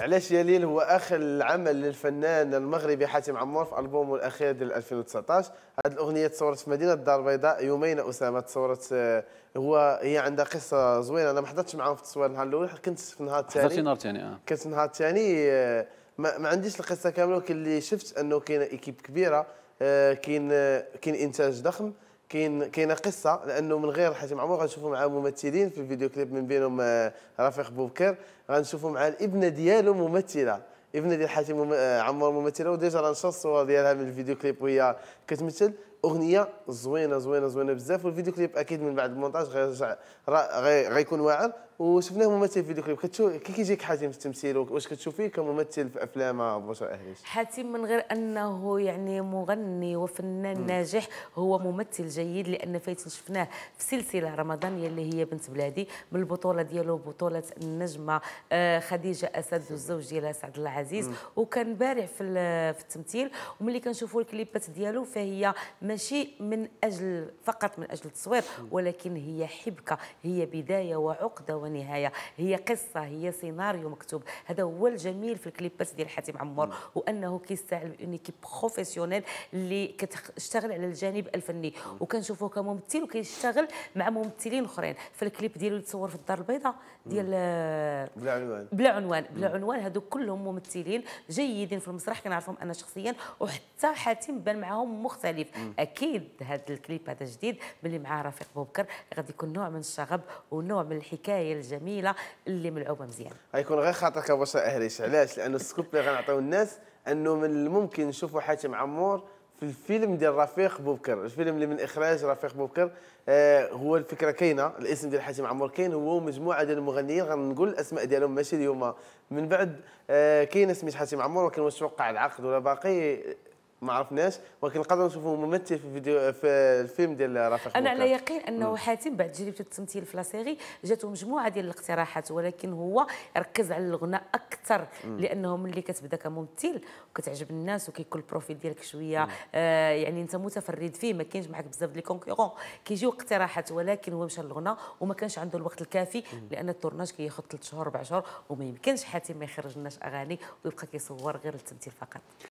علاش يا ليل هو اخر العمل للفنان المغربي حاتم عمور في البومه الاخير ديال 2019 هذه الاغنيه تصورت في مدينه الدار البيضاء يومين اسامه تصورت آه، هو هي عندها قصه زوينه انا ما حضرتش معاهم في التصوير النهار الاول كنت في النهار الثاني حضرتي النهار الثاني اه كنت النهار الثاني آه، ما, ما عنديش القصه كامله ولكن اللي شفت انه آه، كاين ايكيب كبيره كاين كاين انتاج ضخم كاين كاينه قصه لانه من غير حاتم عمر غنشوفوا معاه ممثلين في الفيديو كليب من بينهم آه، رفيق بوبكر غنشوفوا معاه الابنه ديالو ممثله ابنه ديال حاتم آه، عمر ممثله وديجا راه نشر الصور ديالها من الفيديو كليب وهي كتمثل اغنيه زوينه زوينه زوينه بزاف والفيديو كليب اكيد من بعد المونتاج غيرجع غيكون واعر وشفناه ممثل في كليب كتشوف كي كيجيك حاتم في التمثيل واش كتشوفيه كممثل في افلام بشر اهليش حاتم من غير انه يعني مغني وفنان ناجح هو ممثل جيد لان فايت شفناه في سلسله رمضانيه اللي هي بنت بلادي بالبطوله ديالو بطوله النجمه آه، خديجه اسد والزوج ديالها سعد العزيز وكان بارع في التمثيل وملي كنشوفوا الكليبات ديالو فهي ماشي من اجل فقط من اجل التصوير ولكن هي حبكه هي بدايه وعقده ونهايه هي قصه هي سيناريو مكتوب هذا هو الجميل في الكليبات ديال حاتم عمور وانه كيستعمل ايكيب بروفيسيونيل اللي كتشتغل على الجانب الفني وكنشوفه كممثل وكيشتغل مع ممثلين اخرين فالكليب ديالو اللي تصور في الدار البيضاء ديال بلا عنوان بلا عنوان بلا عنوان هذو كلهم ممثلين جيدين في المسرح كنعرفهم انا شخصيا وحتى حاتم بان معاهم مختلف اكيد هذا الكليب هذا جديد باللي معاه رفيق بوبكر غادي يكون نوع من الشغب ونوع من الحكايه الجميله اللي ملعوبه مزيان غيكون غير خاطرك بشرى اهريش علاش لانه السكوب اللي غنعطيو الناس انه من الممكن نشوفوا حاتم عمور في الفيلم ديال رفيق بوبكر الفيلم اللي من اخراج رفيق بوبكر آه هو الفكره كاينه الاسم ديال حاتم عمور كاين هو ومجموعه ديال المغنيين غنقول الاسماء ديالهم ماشي اليوم من بعد آه كاينه سميت حاتم عمور ولكن واش توقع العقد ولا باقي ما عرفناش ولكن نقدروا نشوفوا ممثل في فيديو في الفيلم ديال رفيق انا على يقين انه حاتم بعد تجربته التمثيل في لاسيري جاته مجموعه ديال الاقتراحات ولكن هو ركز على الغناء اكثر لانه ملي كتبدا كممثل وكتعجب الناس وكيكون البروفيل ديالك شويه آه يعني انت متفرد فيه ما كاينش معك بزاف ديال الكونكورون كيجيو اقتراحات ولكن هو مشى للغناء وما كانش عنده الوقت الكافي لان التورناج كياخذ 3 شهور 4 شهور وما يمكنش حاتم ما يخرج لناش اغاني ويبقى كيصور غير التمثيل فقط